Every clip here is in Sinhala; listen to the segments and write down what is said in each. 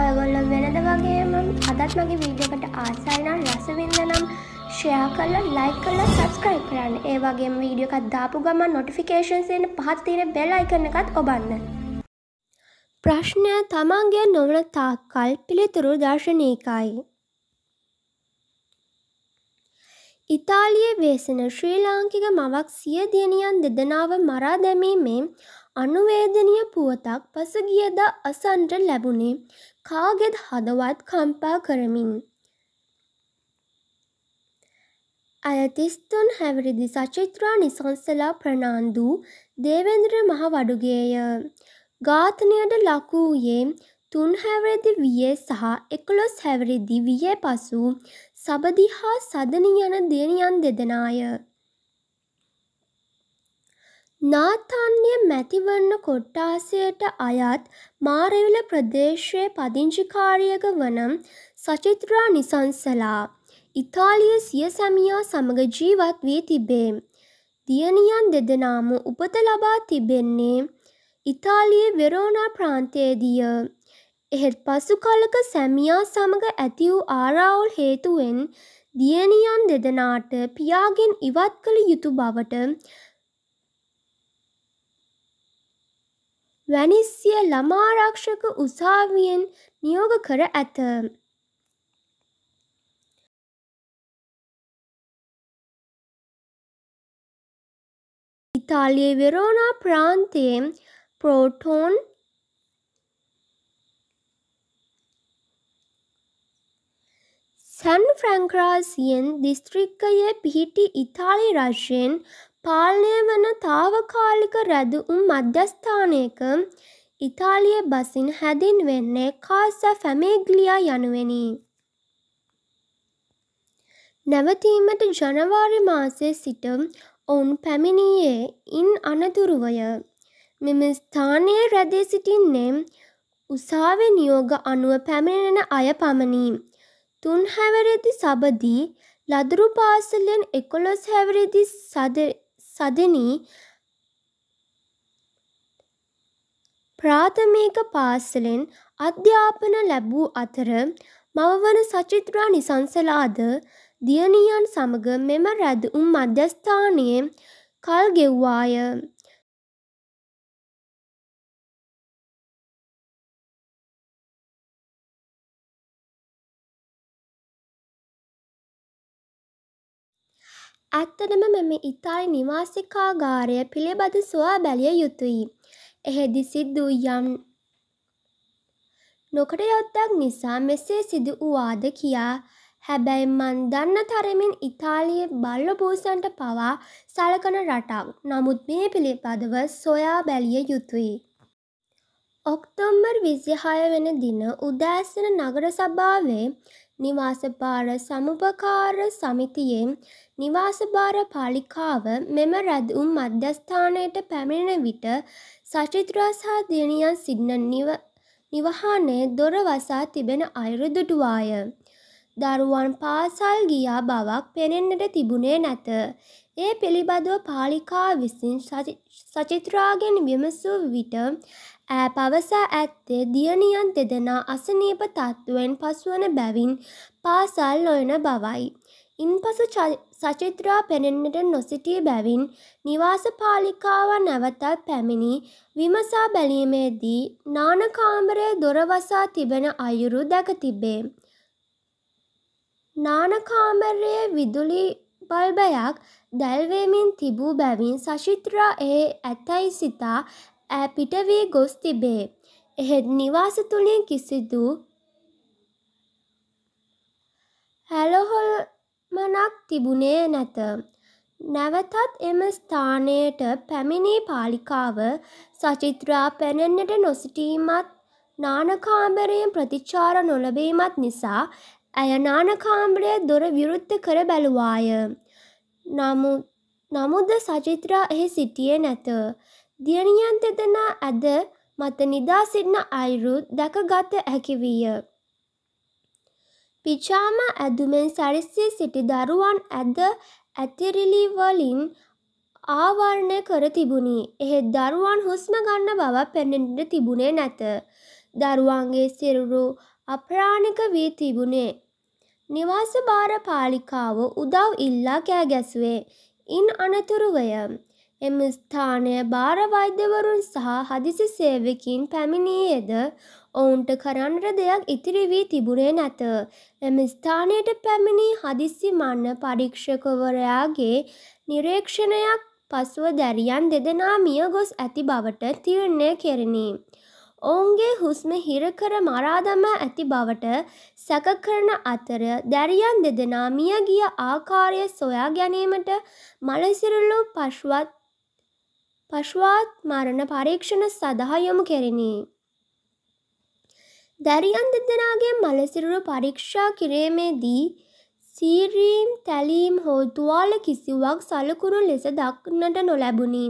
ඔයගොල්ලො වෙනද වගේම අදත් මගේ වීඩියකට ආසයිනම් රසවෙන්න නම් ෂයා කරලා ලයි කරලා සබස්ක්‍රයි් කරන්න ඒ වගේ වීඩියකත් දාපු ගමන් නොටිෆිකේෂන්සෙන් පහත්තින බෙල්ලයිකන එකත් ඔබන්න. ප්‍රශ්නය තමන්ගේ නොවන තාක්කල් පිළිතුරු දර්ශනයකයි. ඉතාලියේ වේසන ශ්‍රී ලාංකික මවක් සිය දියණියන් දෙදනාව මරා දැමීමෙන් අනුවේදනීය පුවතක් පසුගියදා අසන්නට ලැබුණේ කාගේත් හදවත් කම්පා කරමින්. ඇයතිස්තුන් හැවිරිදි සචිත්‍රා නිසංසලා ප්‍රනාන්දු දේවේන්ද්‍ර මහ වඩුගේය. ඝාතනයට ලකුවූයේ තුන් හැවරදි වියේ සහ එකොළොස් හැවරිදි විය පසු සබදිහා සදනි යන දේනියන් දෙදනාය. නාතාන්‍ය මැතිවරණ කොට්ඨාසයට අයත් මාරවිල ප්‍රදේශයේ පදිංචිකාරියක වන සචිත්‍රා නිසංසලා ඉතාලියේ සිය සැමියා සමග ජීවත් වී තිබේ. දියණියන් දෙදෙනාම උපත ලබා තිබෙන්නේ ඉතාලියේ වෙරෝනා ප්‍රාන්තයේදීය. එහෙත් පසු කලක සැමියා සමග ඇති වූ ආරාවුල් හේතුවෙන් දියණියන් දෙදෙනාට පියාගෙන් ඉවත් කළ යුතු බවට වැනිස්සිය ළමාරක්ෂක උසාවියෙන් නියෝග කර ඇත. ඉතාලියේ වෙරෝනා ප්‍රාන්තයෙන් ප්‍රෝටෝන් සැන් ෆ්‍රැන්ක්‍රාසියෙන් දිස්ත්‍රික්කයේ පිහිටි ඉතාලි රශ්යෙන් පාලනය වන තාවකාලික රැදවුම් මධ්‍යස්ථානයක ඉතාලිය බසින් හැඳින්වෙන්නේ කාසා ෆැමේග්ලියා යනුවෙනි. නැවතීමට ජනවාරි මාසය සිට ඔවුන් පැමිණියේ ඉන් අනතුරුවය. මෙම ස්ථානයේ රැදී සිටින්නේ උසාවි නියෝග අනුව පැමිණෙන අය පමණි. තුන් හැවරදි සබදී ලදරු පාසලෙන් එකොළොස් හැවරදි සදේ සදනී ප්‍රාථමික පාසලෙන් අධ්‍යාපන ලැබූ අතර මව වන සචිත්‍රා නිසංසලාද දියණියන් සමග මෙම රැදුම් මධ්‍යස්ථානයේ කල් ගෙව්වාය. ඇත්තටම මෙම ඉතාලි නිවාසිකාගාරය පිළිබඳ සොයා බැලිය යුතුයි. එහිදී සිදු වූ යම් නොකටයුත්තක් නිසා මෙසේ සිදු වූවාද කියා හැබැයි මං දන්න තරමින් ඉතාලියේ බල්ල බූසන්ට පවා සලකන රටක්. නමුත් මේ පිළිබඳව සොයා බැලිය යුතුයි. ඔක්තෝම්බර් විසිහය වෙන දින උදෑසන නගර සභාවේ නිවාසපාර සමුපකාර සමිතියෙන් නිවාසභාර පාලිකාව මෙම රැදුම් මධ්‍යස්ථානයට පැමිණෙන විට සචිත්‍රා සහ දියණියන් සිටින නිවහානේ දොර වසා තිබෙන අයුරු දුටුවාය. දරුවන් පාසල් ගියා බවක් පෙනෙන්නට තිබුණේ නැත. ඒ පිළිබඳව පාලිකා විසින් සචිත්‍රාගෙන් විමසූ විට ඈ පවසා ඇත්තේ දියණියන් දෙදෙනා අසනීප තත්ත්වයෙන් පසුවන බැවින් පාසල් නොයන බවයි. ඉන්පසු සචිත්‍රා පෙනෙන්නට නොසිටී බැවින් නිවාස පාලිකාව නැවතත් පැමිණි විමසා බැලීමේදී නානකාමරය දොරවසා තිබෙන අයුරු දැක තිබේ. නානකාමරයේ විදුලි බල්බයක් දැල්වේමින් තිබූ බැවින් සචිත්‍රා ඒ ඇතැයි සිතා ඇ පිටවී ගොස් තිබේ. එහෙත් නිවාස තුළින් කිසිදු හැලොහොල් මනක් තිබුණේ නැත. නැවතත් එම ස්ථානයට පැමිණි පාලිකාව සචිත්‍රා පැනෙන්නට නොසිටීමත් නානකාම්බරයෙන් ප්‍රතිචාර නොලබීමත් නිසා ඇය නානකාම්බරය දොර විරුද්ධ කර බැලුවාය. නමුද සචිත්‍රා එහි සිටියේ නැත. දියණියන් දෙදෙනා ඇද මත නිදා සිටින අයුරු දැකගත හැකි විය. පිචාම ඇදුමෙන් සැරිසී සිටි දරුවන් ඇද ඇතිරිලිවලින් ආවරණය කර තිබුණි. එහෙත් දරුවන් හුස්ම ගන්න බව පෙනෙන්නට තිබුණේ නැත. දරුවන්ගේ සිරුරු අප්‍රාණික වී තිබුණේ. නිවාස භාර පාලිකාව උදව් ඉල්ලා කෑ ගැසුවේ. ඉන් අනතුරුවය. එම ස්ථානය භාර වෛද්‍යවරුන් සහ හදිසි සේවකින් පැමිණියේද ඔවුන්ට කරන්නට දෙයක් ඉතිරි වී තිබුණේ නැත. එම ස්ථානයට පැමිණි හදිසි මන්න පරීක්ෂකවරයාගේ නිරීක්ෂණයක් පසුව දැරියන් දෙදෙනා මිය ගොස් ඇති බවට තීරණය කෙරිණි. ඔවුන්ගේ හුස්ම හිරකර මරාදමා ඇති බවට සැකකරන අතර දැරියන් දෙදෙනා මියගිය ආකාරය සොයා ගැනීමට මලසිරුළු පශ්වත් පශුවත් මරණ පරීක්ෂණ සඳහා යොමු කෙරිණි. දැරියන් දෙදෙනගේ මලසිරුරු පරීක්ෂා කිරීමේදී සීරීම් තැලීම් හෝ තුවාල කිසිවක් සලකුණු ලෙස දක්නට නොලැබුණි.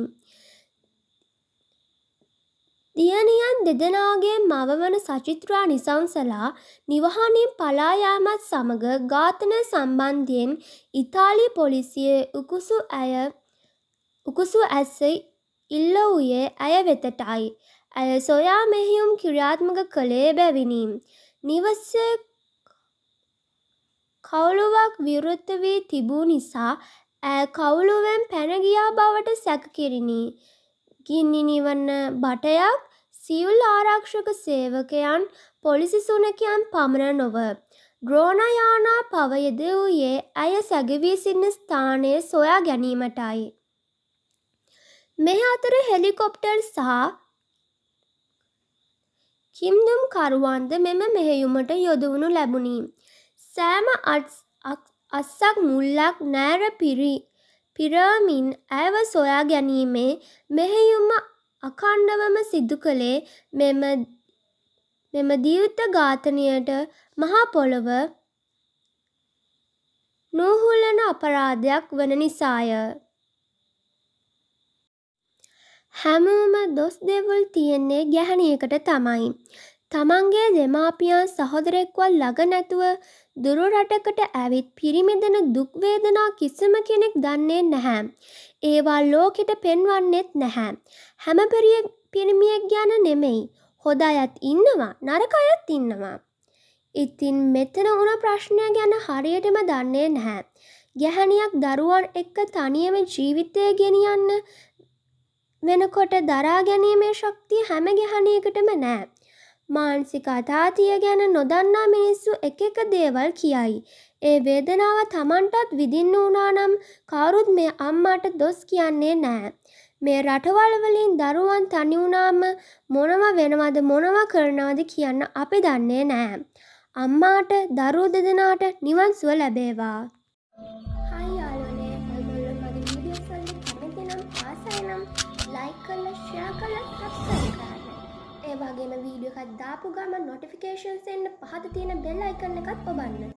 දියණියන් දෙදෙනාගේ මවවන සචිත්‍රා නිසංසලා නිවහනින් පලා යාමත් සමග ඝාතන සම්බන්ධයෙන් ඉතාලි පොලිසිය උකුසු ඇය උකුසු ඇස්සයි ඉල්ල වූයේ ඇය වෙතටයි. ඇය සොයා මෙහියුම් කි්‍රාත්මක කළේ බැවිනීම්. නිවස්සේ කවුලුවක් විවෘත්ත වී තිබූ නිසා ඇ කවුලුවෙන් පැනගියා බවට සැකකිරිණී. ගින්නි නිවන්න බටයක් සියුල් ආරක්ෂක සේවකයන් පොලිසිසුනකයන් පමණ නොව. ග්‍රෝණයානා පවයද වූයේ ඇය සැගවී සින්න ස්ථානය සොයා ගැනීමටයි. මේ අතර හෙලිකොප්ටර් සහ කිම්දුම් කරුවන්ද මෙම මෙහෙයුමට යොදවනු ලැබුණී. සෑම අස්සක් මුල්ලක් නෑර පිරි පිරමින් ඇව සොයා ගැනීමේ මෙහෙයුම අකණ්ඩවම සිදු කළේ මෙම මෙම දීවිත ඝාතනයට මහා පොළොව නොහුලන අපරාධයක් වන නිසාය. හැමෝම දොස් දෙවල් තියෙන්නේ ගැහැනියකට තමයි. තමන්ගේ දෙමාපියන් සහොදරෙක්වත් ළඟ නැතුව දුරු රටකට ඇවිත් පිරිමිදෙන දුක්වේදනා කිසිම කෙනෙක් දන්නේ නැහැ. ඒවා ලෝකෙට පෙන්වන්නෙත් නැහැ. හැම පිරිය පිරිමියෙක් ගැන නෙමෙයි. හොඳ අයත් ඉන්නවා නරක අයත් ඉන්නවා. ඉතින් මෙතන උන ප්‍රශ්නය ගැන හරියටම දන්නේ නැහැ. ගැහැණියක් දරුවන් එක්ක තනියම ජීවිතය ගෙනියන්න වෙනකොට දරා ගැනීමේ ශක්තිය හැම ගැහණයකටම නෑ. මානසික අතාතිය ගැන නොදන්නා මිනිස්සු එක එක දේවල් කියයි. ඒ වේදනාව තමන්ටත් විදින්න වුණානම් කවුරුත් මේ අම්මාට දොස් කියන්නේ නෑ. මේ රටවල්වලින් දරුවන් තනිවුනාම මොනව වෙනවද මොනව කරනවද කියන්න අපි දන්නේ නෑ. අම්මාට දරු දෙදෙනාට නිවන්සුව ලැබේවා. ඒ වගේම වීඩියෝ එකක් දාපු ගමන් නොටිෆිකේෂන්ස් එන්න පහත තියෙන බෙල් අයිකන් එකත් ඔබන්න